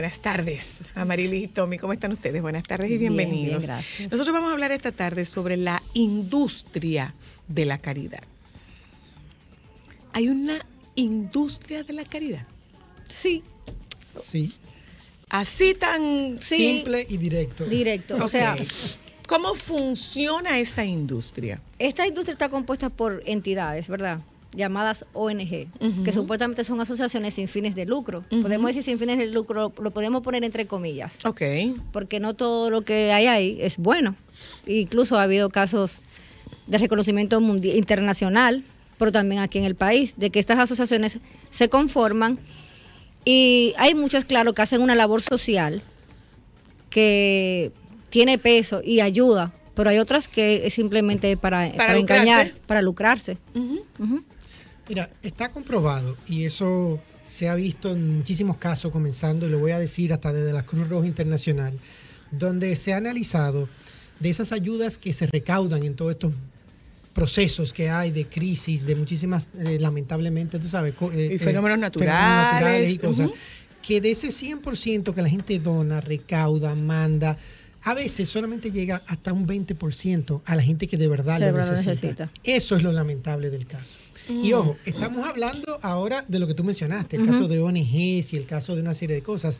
buenas tardes. Amarili y Tommy, ¿cómo están ustedes? Buenas tardes y bienvenidos. Nosotros vamos a hablar esta tarde sobre la industria de la caridad. ¿Hay una industria de la caridad? Sí. Sí. Así tan simple y directo. Directo. O sea, ¿cómo funciona esa industria? Esta industria está compuesta por entidades, ¿verdad? llamadas ONG, que supuestamente son asociaciones sin fines de lucro. Podemos decir sin fines de lucro, lo podemos poner entre comillas. Ok. Porque no todo lo que hay ahí es bueno. Incluso ha habido casos de reconocimiento internacional, pero también aquí en el país, de que estas asociaciones se conforman y hay muchas, claro, que hacen una labor social que tiene peso y ayuda, pero hay otras que es simplemente para, engañar, para lucrarse. Mira, está comprobado y eso se ha visto en muchísimos casos, comenzando, y lo voy a decir hasta desde la Cruz Roja Internacional, donde se ha analizado de esas ayudas que se recaudan en todos estos procesos que hay de crisis, de muchísimas, eh, lamentablemente, tú sabes, eh, eh, fenómenos, naturales. y cosas, que de ese 100% que la gente dona, recauda, manda, a veces solamente llega hasta un 20% a la gente que de verdad, lo necesita. Eso es lo lamentable del caso. Y mm. ojo, estamos hablando ahora de lo que tú mencionaste, el caso de ONGs y el caso de una serie de cosas.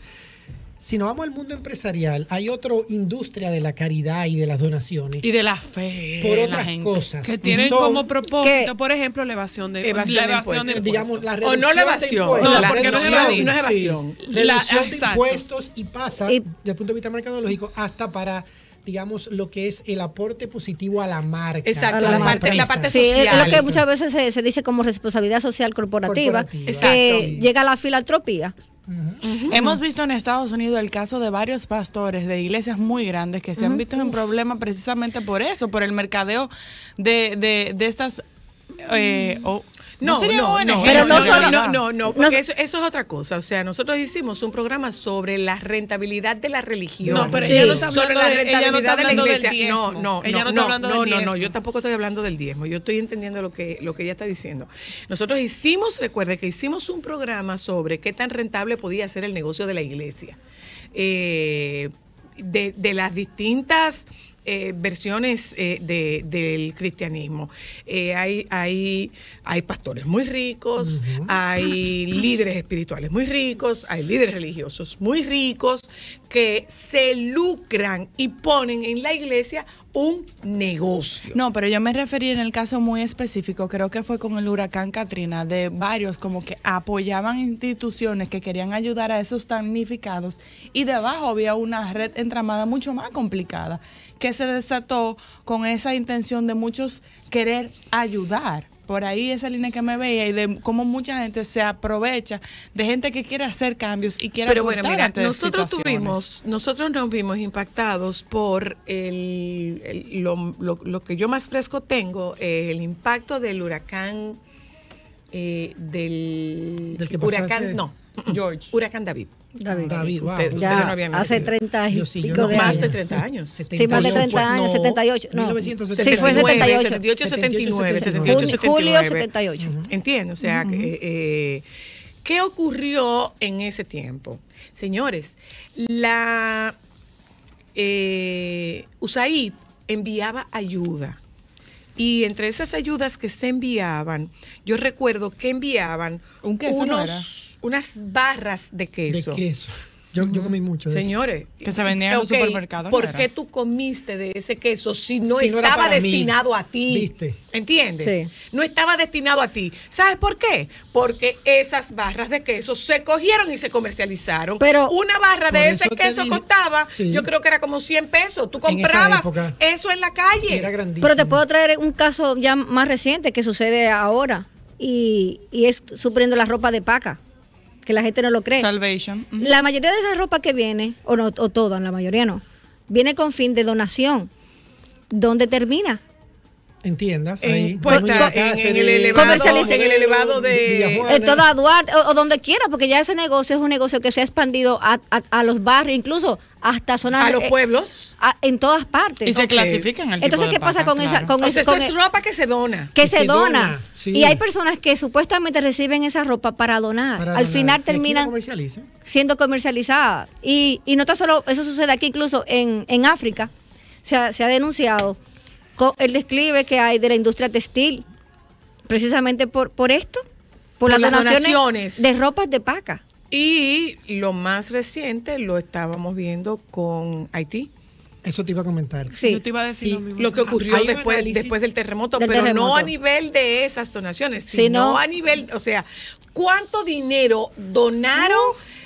Si nos vamos al mundo empresarial, hay otra industria de la caridad y de las donaciones. Y de la fe. Por otras cosas. Que tienen como propósito, por ejemplo, de, la evasión de impuestos. o no la evasión. porque no, es evasión. No evasión. de impuestos y pasa, desde el punto de vista mercadológico, hasta para digamos, lo que es el aporte positivo a la marca. Exacto, la, parte, la, social. Sí, es lo que muchas veces se, dice como responsabilidad social corporativa, que llega a la filantropía. Hemos visto en Estados Unidos el caso de varios pastores de iglesias muy grandes que se han visto en problemas precisamente por eso, por el mercadeo de, estas eh, no, no, no, no, no, no, porque eso, es otra cosa. O sea, nosotros hicimos un programa sobre la rentabilidad de la religión. No, pero ella no está hablando la iglesia. Del no, no, no, no, no, yo tampoco estoy hablando del diezmo. Yo estoy entendiendo lo que lo que ella está diciendo. Nosotros hicimos, recuerde que hicimos un programa sobre qué tan rentable podía ser el negocio de la iglesia, eh, de, de las distintas eh, versiones eh, del cristianismo. Eh, hay, hay, hay pastores muy ricos, hay líderes espirituales muy ricos, hay líderes religiosos muy ricos que se lucran y ponen en la iglesia un negocio. No, pero yo me referí en el caso muy específico, creo que fue con el huracán Katrina, de varios como que apoyaban instituciones que querían ayudar a esos damnificados y debajo había una red entramada mucho más complicada que se desató con esa intención de muchos querer ayudar por ahí esa línea que me veía y de cómo mucha gente se aprovecha de gente que quiere hacer cambios y quiere Pero bueno, mira, nosotros tuvimos, nosotros nos vimos impactados por el, lo, lo, que yo más fresco tengo, eh, el impacto del huracán eh, del, huracán, no, George. Huracán David. David. David wow. Usted, ya no hace 30 años. Sí, no, más de 30 años. 78, sí, más de 30 años, no, 78. No. 1979, sí, fue 78. 78, 79, 78, 79. Julio 78. Uh -huh. Entiendo, o sea, uh -huh. eh, eh, ¿qué ocurrió en ese tiempo? Señores, la eh, USAID enviaba ayuda y entre esas ayudas que se enviaban, yo recuerdo que enviaban unas barras De queso. Yo, comí mucho. De Señores, que se vendían en un supermercado. ¿Por qué tú comiste de ese queso si no estaba destinado a ti? ¿Viste? ¿Entiendes? No estaba destinado a ti. ¿Sabes por qué? Porque esas barras de queso se cogieron y se comercializaron. Pero una barra de ese queso costaba, yo creo que era como 100 pesos. Tú comprabas eso en la calle. Era Pero te puedo traer un caso ya más reciente que sucede ahora y, es sufriendo la ropa de paca que la gente no lo cree. Salvation. La mayoría de esa ropa que viene, o, no, o la mayoría no, viene con fin de donación. ¿Dónde termina? entiendas ahí, en, el elevado, de toda Duarte o, donde quiera, porque ya ese negocio es un negocio que se ha expandido a, los barrios, incluso hasta zonas a los eh, pueblos, en todas partes. Y se clasifican. Entonces, ¿qué pasa con esa con, e-? ropa que se dona? Que, se, dona. Y hay personas que supuestamente reciben esa ropa para donar. al final terminan siendo comercializada Y, y no está solo eso sucede aquí, incluso en, en África se ha, se ha denunciado el desclive que hay de la industria textil, precisamente por, por esto, por, las, donaciones, de ropas de paca. Y lo más reciente lo estábamos viendo con Haití. Eso te iba a comentar. Sí. Yo te iba a decir lo, que ocurrió después, después del terremoto, pero no a nivel de esas donaciones, sino, a nivel, o sea, ¿cuánto dinero donaron?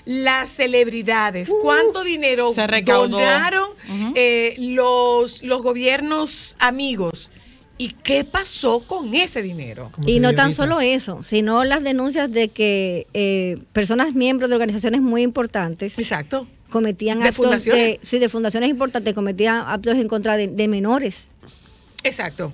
las celebridades, uh, cuánto dinero se donaron eh, los, los gobiernos amigos. ¿Y qué pasó con ese dinero? y no tan solo eso, sino las denuncias de que eh, personas miembros de organizaciones muy importantes. Exacto. Cometían actos de. de fundaciones importantes, cometían actos en contra de menores. Exacto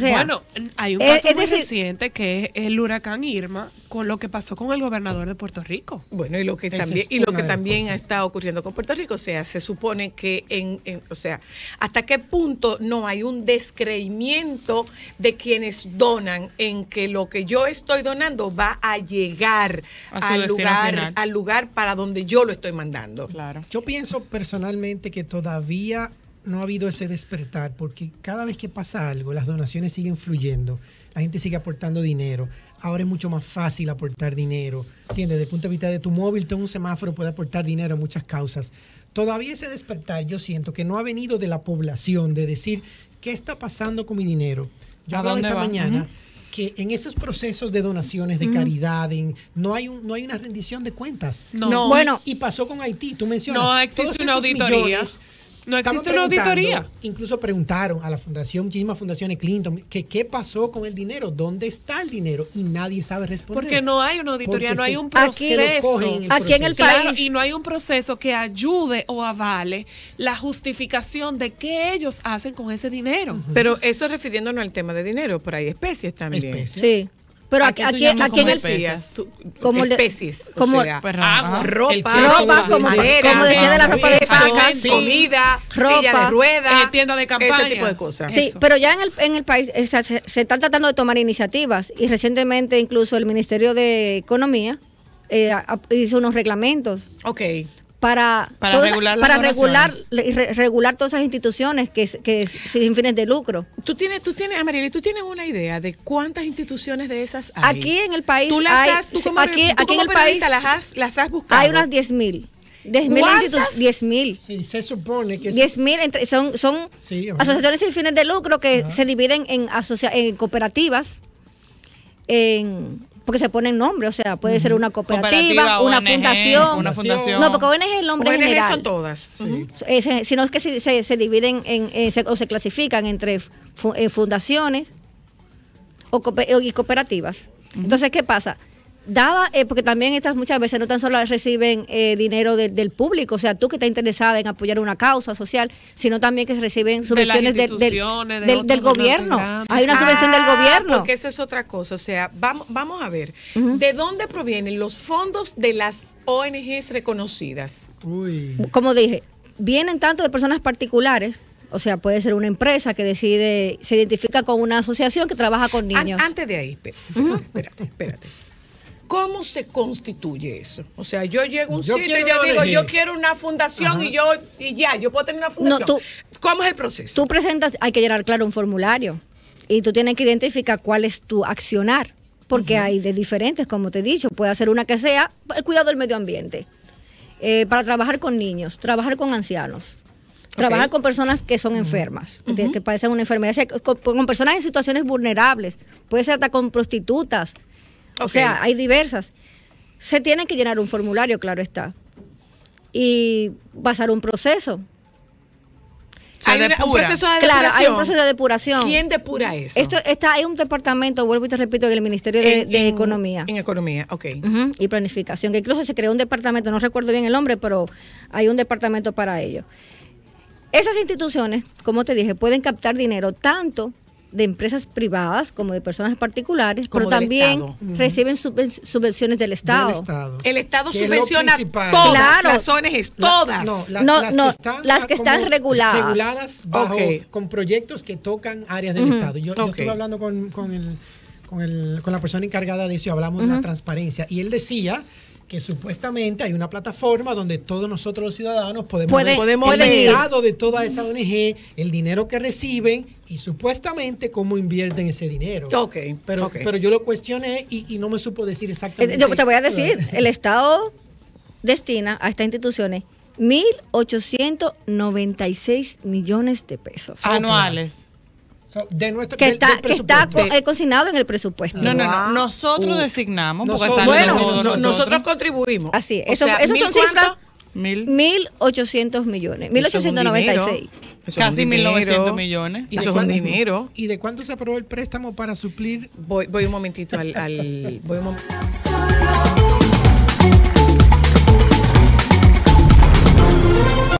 bueno, hay un eh, caso muy reciente que es el huracán Irma, con lo que pasó con el gobernador de Puerto Rico. Bueno, y lo que también, ha estado ocurriendo con Puerto Rico, o sea, se supone que en, o sea, hasta qué punto no hay un descreimiento de quienes donan en que lo que yo estoy donando va a llegar al lugar, al lugar para donde yo lo estoy mandando. Claro. Yo pienso personalmente que todavía no ha habido ese despertar porque cada vez que pasa algo, las donaciones siguen fluyendo, la gente sigue aportando dinero. Ahora es mucho más fácil aportar dinero. ¿Entiendes? Desde el punto de vista de tu móvil, tengo un semáforo puede aportar dinero a muchas causas. Todavía ese despertar, yo siento que no ha venido de la población, de decir, ¿qué está pasando con mi dinero? ya hablaba esta mañana. que en esos procesos de donaciones, de caridad, no, hay no hay una rendición de cuentas. No. Bueno, y pasó con Haití, tú mencionas. No existe una auditoría. No existe una auditoría. Incluso preguntaron a la fundación, muchísimas fundaciones Clinton, que qué pasó con el dinero, dónde está el dinero y nadie sabe responder. Porque no hay una auditoría, no hay un proceso. Aquí, en el, país. y no hay un proceso que ayude o avale la justificación de qué ellos hacen con ese dinero. Pero eso refiriéndonos al tema de dinero, por ahí especies también. Especies. Sí. Pero aquí, aquí, en el especies, especies, sea, pues, ropa, como, decía de la ropa de vaca, comida, ropa, silla de ruedas, eh, tienda de campaña, ese tipo de cosas. Sí, pero ya en el, en el país se, están tratando de tomar iniciativas y recientemente incluso el Ministerio de Economía eh, hizo unos reglamentos. Okay para, para regular, para regular, regular todas esas instituciones que, que sin fines de lucro. Tú tienes, tú tienes, Amarili, tú tienes una idea de cuántas instituciones de esas hay. Aquí en el país aquí, aquí en el país las las has buscado. Hay unas 10.000 mil. 10.000. mil Sí, se supone que... 10 son, son asociaciones sin fines de lucro que se dividen en, en cooperativas, en porque se ponen nombre, o sea, puede ser una cooperativa, una, fundación. No, porque ONG es el nombre ONG son todas. Uh no sino es que se, dividen en, eh, o se clasifican entre eh, fundaciones o, y cooperativas. Entonces, ¿qué pasa? dada, eh, porque también estas muchas veces no tan solo reciben eh, dinero del público, o sea, tú que estás interesada en apoyar una causa social, sino también que reciben subvenciones del, gobierno. Hay una subvención del ah, gobierno. Porque esa es otra cosa, o sea, vamos, vamos a ver, ¿de dónde provienen los fondos de las ONGs reconocidas? Como dije, vienen tanto de personas particulares, o sea, puede ser una empresa que decide, se identifica con una asociación que trabaja con niños. antes de ahí, espérate, espérate. ¿Cómo se constituye eso? O sea, yo llego a un sitio y yo digo, yo quiero una fundación y yo y ya, yo puedo tener una fundación. ¿Cómo es el proceso? Tú presentas, hay que llenar, claro, un formulario y tú tienes que identificar cuál es tu accionar, porque hay de diferentes, como te he dicho, puede ser una que sea el cuidado del medio ambiente, eh, para trabajar con niños, trabajar con ancianos. Trabajar con personas que son enfermas, que, padecen una enfermedad, con personas en situaciones vulnerables, puede ser hasta con prostitutas, o sea, hay diversas. Se tiene que llenar un formulario, claro está. Y pasar un proceso. hay un proceso de depuración. Claro, hay un proceso de depuración. ¿Quién depura eso? Esto está, hay un departamento, vuelvo y te repito, el Ministerio de, Economía. En Economía, ok. y planificación, que incluso se creó un departamento, no recuerdo bien el nombre, pero hay un departamento para ello. Esas instituciones, como te dije, pueden captar dinero tanto de empresas privadas como de personas particulares, pero también reciben subvenciones del Estado. El Estado subvenciona todas las ONGs, todas. las, que están, reguladas. Reguladas con proyectos que tocan áreas del Estado. Yo, estuve hablando con, con, el, con, el, con, la persona encargada de eso y hablamos de la transparencia. Y él decía que supuestamente hay una plataforma donde todos nosotros los ciudadanos podemos Puede, ver podemos el de toda esa ONG, el dinero que reciben y supuestamente cómo invierten ese dinero. Ok. Pero, pero yo lo cuestioné y, no me supo decir exactamente. Eh, te voy a decir, el Estado destina a estas instituciones 1.896 millones de pesos. Anuales de nuestro, que está, está eh, cocinado en el presupuesto. No, no, no. Nosotros designamos. Nosotros, bueno, nosotros. nosotros. contribuimos. Así, eso, sea, esos son cifras. 1.800 millones, 1.896. Casi 1.900 millones. ¿Y son dinero. ¿Y de cuánto se aprobó el préstamo para suplir? Voy, voy un momentito al... voy un momentito.